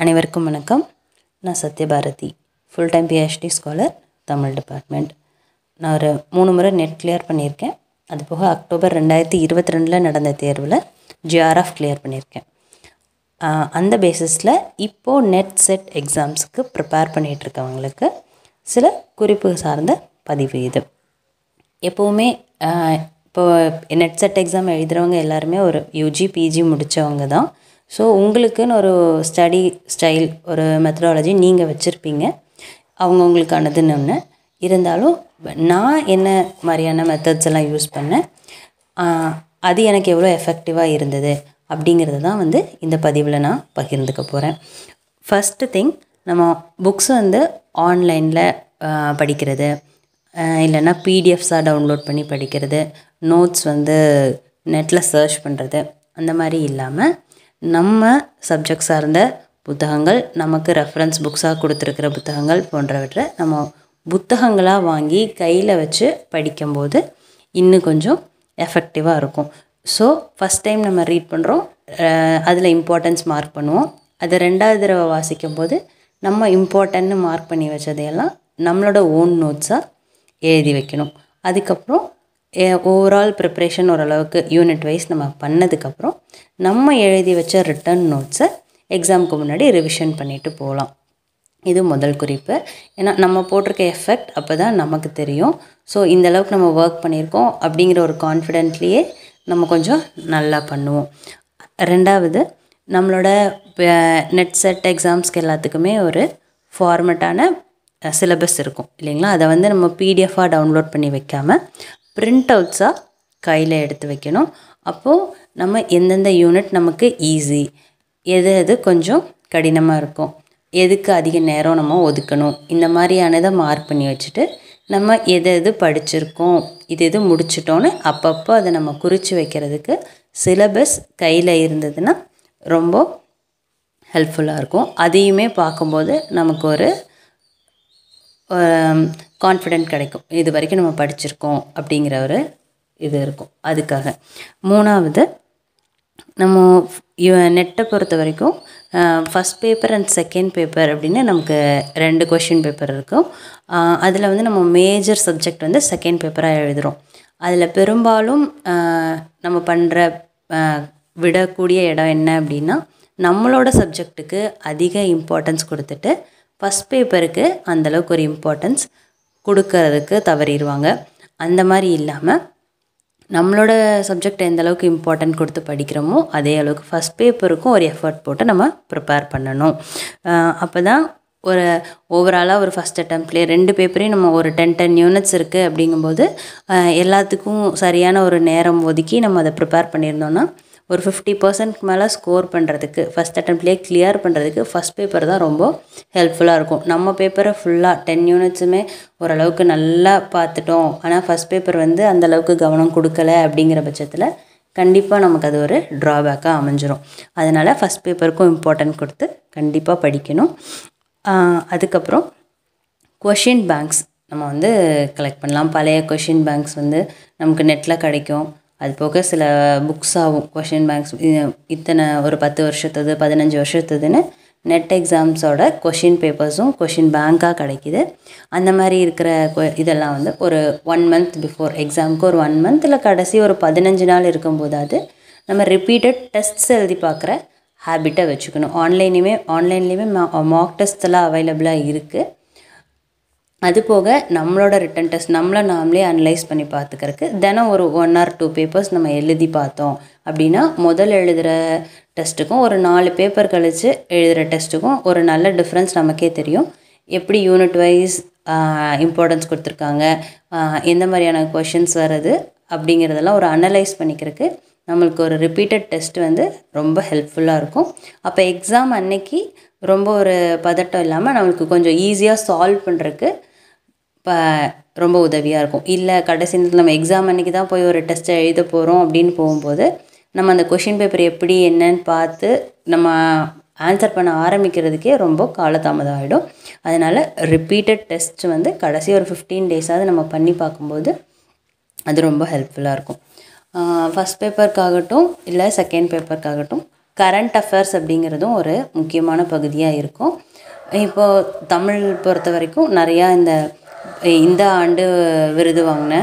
அனைவருக்கும் வணக்கம் நான் Sathyabharathi full time PhD scholar Tamil department நான் ஒரு மூணு முறை நெட் கிளியர் பண்ணியிருக்கேன் அது போக அக்டோபர் ரெண்டாயிரத்தி இருபத்தி ரெண்டில் நடந்த தேர்வில் ஜிஆர்எஃப் கிளியர் பண்ணியிருக்கேன் அந்த பேசிஸில் இப்போது நெட் செட் எக்ஸாம்ஸுக்கு ப்ரிப்பேர் பண்ணிகிட்ருக்கவங்களுக்கு சில குறிப்பு சார்ந்த பதிவு இது எப்போவுமே இப்போ நெட் செட் எக்ஸாம் எழுதுகிறவங்க எல்லாருமே ஒரு யூஜி பிஜி முடித்தவங்க தான் ஸோ உங்களுக்குன்னு ஒரு ஸ்டடி ஸ்டைல் ஒரு மெத்தடாலஜி நீங்கள் வச்சுருப்பீங்க அவங்கவுங்களுக்கானதுன்னு ஒன்று இருந்தாலும் நான் என்ன மாதிரியான மெத்தட்ஸ் எல்லாம் யூஸ் பண்ணேன் அது எனக்கு எவ்வளோ எஃபெக்டிவாக இருந்தது அப்படிங்கிறது தான் வந்து இந்த பதிவில் நான் பகிர்ந்துக்க போகிறேன் ஃபஸ்ட்டு திங் நம்ம புக்ஸ் வந்து ஆன்லைனில் படிக்கிறது இல்லைன்னா பிடிஎஃப்ஸாக டவுன்லோட் பண்ணி படிக்கிறது நோட்ஸ் வந்து நெட்டில் சர்ச் பண்ணுறது அந்த மாதிரி இல்லாமல் நம்ம சப்ஜெக்ட் சார்ந்த புத்தகங்கள் நமக்கு ரெஃபரன்ஸ் புக்ஸாக கொடுத்துருக்குற புத்தகங்கள் போன்றவற்றை நம்ம புத்தகங்களாக வாங்கி கையில் வச்சு படிக்கும்போது இன்னும் கொஞ்சம் எஃபெக்டிவாக இருக்கும் ஸோ ஃபஸ்ட் டைம் நம்ம ரீட் பண்ணுறோம் அதில் இம்பார்ட்டன்ஸ் மார்க் பண்ணுவோம் அதை ரெண்டாவது தடவை வாசிக்கும் போது நம்ம இம்பார்ட்டன்னு மார்க் பண்ணி வச்சதையெல்லாம் நம்மளோட ஓன் நோட்ஸாக எழுதி வைக்கணும் அதுக்கப்புறம் ஓவரால் ப்ரிப்ரேஷன் ஓரளவுக்கு யூனிட் வைஸ் நம்ம பண்ணதுக்கப்புறம் நம்ம எழுதி வச்ச ரிட்டன் நோட்ஸை எக்ஸாமுக்கு முன்னாடி ரிவிஷன் பண்ணிவிட்டு போகலாம் இது முதல் குறிப்பு ஏன்னா நம்ம போட்டிருக்க எஃபெக்ட் அப்போ தான் நமக்கு தெரியும் ஸோ இந்தளவுக்கு நம்ம ஒர்க் பண்ணியிருக்கோம் அப்படிங்கிற ஒரு கான்ஃபிடென்ட்லேயே நம்ம கொஞ்சம் நல்லா பண்ணுவோம் ரெண்டாவது நம்மளோட நெட் செட் எக்ஸாம்ஸ்க்கு எல்லாத்துக்குமே ஒரு ஃபார்மேட்டான சிலபஸ் இருக்கும் இல்லைங்களா அதை வந்து நம்ம பிடிஎஃபாக டவுன்லோட் பண்ணி வைக்காமல் பிரிண்ட் அவுட்ஸாக கையில் எடுத்து வைக்கணும் அப்போது நம்ம எந்தெந்த யூனிட் நமக்கு ஈஸி எது எது கொஞ்சம் கடினமாக இருக்கும் எதுக்கு அதிக நேரம் நம்ம ஒதுக்கணும் இந்த மாதிரியானதை மார்க் பண்ணி வச்சுட்டு நம்ம எது எது படிச்சிருக்கோம் இது எது முடிச்சிட்டோன்னு அப்பப்போ அதை நம்ம குறித்து வைக்கிறதுக்கு சிலபஸ் கையில் இருந்ததுன்னா ரொம்ப ஹெல்ப்ஃபுல்லாக இருக்கும் அதையுமே பார்க்கும்போது நமக்கு ஒரு கான்ஃபிடென்ட் கிடைக்கும் இது வரைக்கும் நம்ம படிச்சிருக்கோம் அப்படிங்கிற ஒரு இது இருக்கும் அதுக்காக மூணாவது நம்ம நெட்டை பொறுத்த வரைக்கும் first paper and second paper அப்படின்னு நமக்கு ரெண்டு கொஷின் பேப்பர் இருக்கும் அதில் வந்து நம்ம மேஜர் சப்ஜெக்ட் வந்து செகண்ட் பேப்பராக எழுதுகிறோம் அதில் பெரும்பாலும் நம்ம பண்ணுற விடக்கூடிய இடம் என்ன அப்படின்னா நம்மளோட சப்ஜெக்ட்டுக்கு அதிக இம்பார்ட்டன்ஸ் கொடுத்துட்டு ஃபஸ்ட் பேப்பருக்கு அந்தளவுக்கு ஒரு இம்பார்ட்டன்ஸ் கொடுக்கறதுக்கு தவறிடுவாங்க அந்த மாதிரி இல்லாமல் நம்மளோட சப்ஜெக்ட் எந்த அளவுக்கு இம்பார்ட்டன்ட் கொடுத்து படிக்கிறோமோ அதே அளவுக்கு ஃபஸ்ட் பேப்பருக்கும் ஒரு எஃபர்ட் போட்டு நம்ம ப்ரிப்பேர் பண்ணணும் அப்போ தான் ஒரு ஓவராலாக ஒரு ஃபஸ்ட் அட்டம்ப்ட்லேயே ரெண்டு பேப்பரையும் நம்ம ஒரு டென் டென் யூனிட்ஸ் இருக்குது அப்படிங்கும்போது எல்லாத்துக்கும் சரியான ஒரு நேரம் ஒதுக்கி நம்ம அதை ப்ரிப்பேர் பண்ணியிருந்தோன்னா ஒரு ஃபிஃப்டி பர்சன்ட்க்கு மேலே ஸ்கோர் பண்ணுறதுக்கு ஃபஸ்ட் அட்டம்ப்ட்லேயே கிளியர் பண்ணுறதுக்கு ஃபஸ்ட் பேப்பர் தான் ரொம்ப ஹெல்ப்ஃபுல்லாக இருக்கும் நம்ம பேப்பரை ஃபுல்லாக டென் யூனிட்ஸுமே ஓரளவுக்கு நல்லா பார்த்துட்டோம் ஆனால் ஃபஸ்ட் பேப்பர் வந்து அந்தளவுக்கு கவனம் கொடுக்கல அப்படிங்கிற பட்சத்தில் கண்டிப்பாக நமக்கு அது ஒரு ட்ராபேக்காக அமைஞ்சிரும் அதனால் ஃபஸ்ட் பேப்பருக்கும் இம்பார்ட்டன்ட் கொடுத்து கண்டிப்பாக படிக்கணும் அதுக்கப்புறம் கொஷின் பேங்க்ஸ் நம்ம வந்து கலெக்ட் பண்ணலாம் பழைய கொஷின் பேங்க்ஸ் வந்து நமக்கு நெட்டில் கிடைக்கும் அது போக சில புக்ஸாகவும் கொஷின் பேங்க்ஸ் இத்தனை ஒரு பத்து வருஷத்தது பதினஞ்சு வருஷத்ததுன்னு நெட் எக்ஸாம்ஸோட கொஷின் பேப்பர்ஸும் கொஷின் பேங்காக கிடைக்கிது அந்த மாதிரி இருக்கிற இதெல்லாம் வந்து ஒரு ஒன் மந்த் பிஃபோர் எக்ஸாமுக்கு ஒரு ஒன் இல்லை கடைசி ஒரு பதினஞ்சு நாள் இருக்கும்போதாவது நம்ம ரிப்பீட்டட் டெஸ்ட்ஸ் எழுதி பார்க்குற ஹேபிட்டை வச்சுக்கணும் ஆன்லைன்லேயுமே ஆன்லைன்லேயுமே மா மாக் எல்லாம் அவைலபிளாக இருக்குது அது போக நம்மளோட ரிட்டன் டெஸ்ட் நம்மளை நாமளே அனலைஸ் பண்ணி பார்த்துக்கிறதுக்கு தினம் ஒரு ஒன் ஆர் டூ பேப்பர்ஸ் நம்ம எழுதி பார்த்தோம் அப்படின்னா முதல் எழுதுகிற டெஸ்ட்டுக்கும் ஒரு நாலு பேப்பர் கழித்து எழுதுகிற டெஸ்ட்டுக்கும் ஒரு நல்ல டிஃப்ரென்ஸ் நமக்கே தெரியும் எப்படி யூனிட் வைஸ் இம்பார்ட்டன்ஸ் கொடுத்துருக்காங்க எந்த மாதிரியான கொஷின்ஸ் வருது அப்படிங்கிறதெல்லாம் ஒரு அனலைஸ் பண்ணிக்கிறதுக்கு நம்மளுக்கு ஒரு ரிப்பீட்டட் டெஸ்ட் வந்து ரொம்ப ஹெல்ப்ஃபுல்லாக இருக்கும் அப்போ எக்ஸாம் அன்னைக்கு ரொம்ப ஒரு பதட்டம் இல்லாமல் நம்மளுக்கு கொஞ்சம் ஈஸியாக சால்வ் பண்ணுறதுக்கு இப்போ ரொம்ப உதவியாக இருக்கும் இல்லை கடைசி நேரத்தில் நம்ம எக்ஸாம் அன்றைக்கி தான் போய் ஒரு டெஸ்ட்டை எழுத போகிறோம் அப்படின்னு போகும்போது நம்ம அந்த கொஷின் பேப்பர் எப்படி என்னன்னு பார்த்து நம்ம ஆன்சர் பண்ண ஆரம்பிக்கிறதுக்கே ரொம்ப காலதாமதம் ஆகிடும் அதனால் ரிப்பீட்டட் டெஸ்ட் வந்து கடைசி ஒரு ஃபிஃப்டீன் டேஸாவது நம்ம பண்ணி பார்க்கும்போது அது ரொம்ப ஹெல்ப்ஃபுல்லாக இருக்கும் ஃபஸ்ட் பேப்பருக்காகட்டும் இல்லை செகண்ட் பேப்பருக்காகட்டும் கரண்ட் அஃபேர்ஸ் அப்படிங்கிறதும் ஒரு முக்கியமான பகுதியாக இருக்கும் இப்போது தமிழ் பொறுத்த வரைக்கும் நிறையா இந்த இந்த ஆண்டு விருது வாங்கின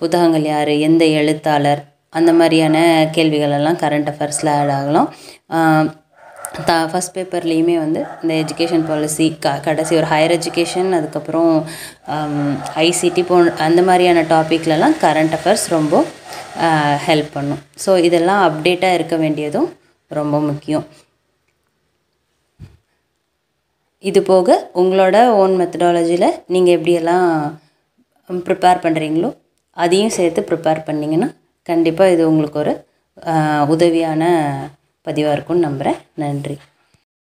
புத்தகங்கள் யார் எந்த எழுத்தாளர் அந்த மாதிரியான கேள்விகள் எல்லாம் கரண்ட் அஃபேர்ஸில் ஆட் ஆகலாம் த ஃபஸ்ட் பேப்பர்லேயுமே வந்து இந்த எஜுகேஷன் பாலிசி க கடைசி ஒரு ஹையர் எஜுகேஷன் அதுக்கப்புறம் ஐசிடி போ அந்த மாதிரியான டாப்பிக்லலாம் கரண்ட் அஃபேர்ஸ் ரொம்ப ஹெல்ப் பண்ணும் ஸோ இதெல்லாம் அப்டேட்டாக இருக்க வேண்டியதும் ரொம்ப முக்கியம் இது போக உங்களோட ஓன் மெத்தடாலஜியில் நீங்கள் எப்படியெல்லாம் ப்ரிப்பேர் பண்ணுறீங்களோ அதையும் சேர்த்து ப்ரிப்பேர் பண்ணிங்கன்னா கண்டிப்பாக இது உங்களுக்கு ஒரு உதவியான பதிவாக இருக்கும்னு நம்புகிறேன் நன்றி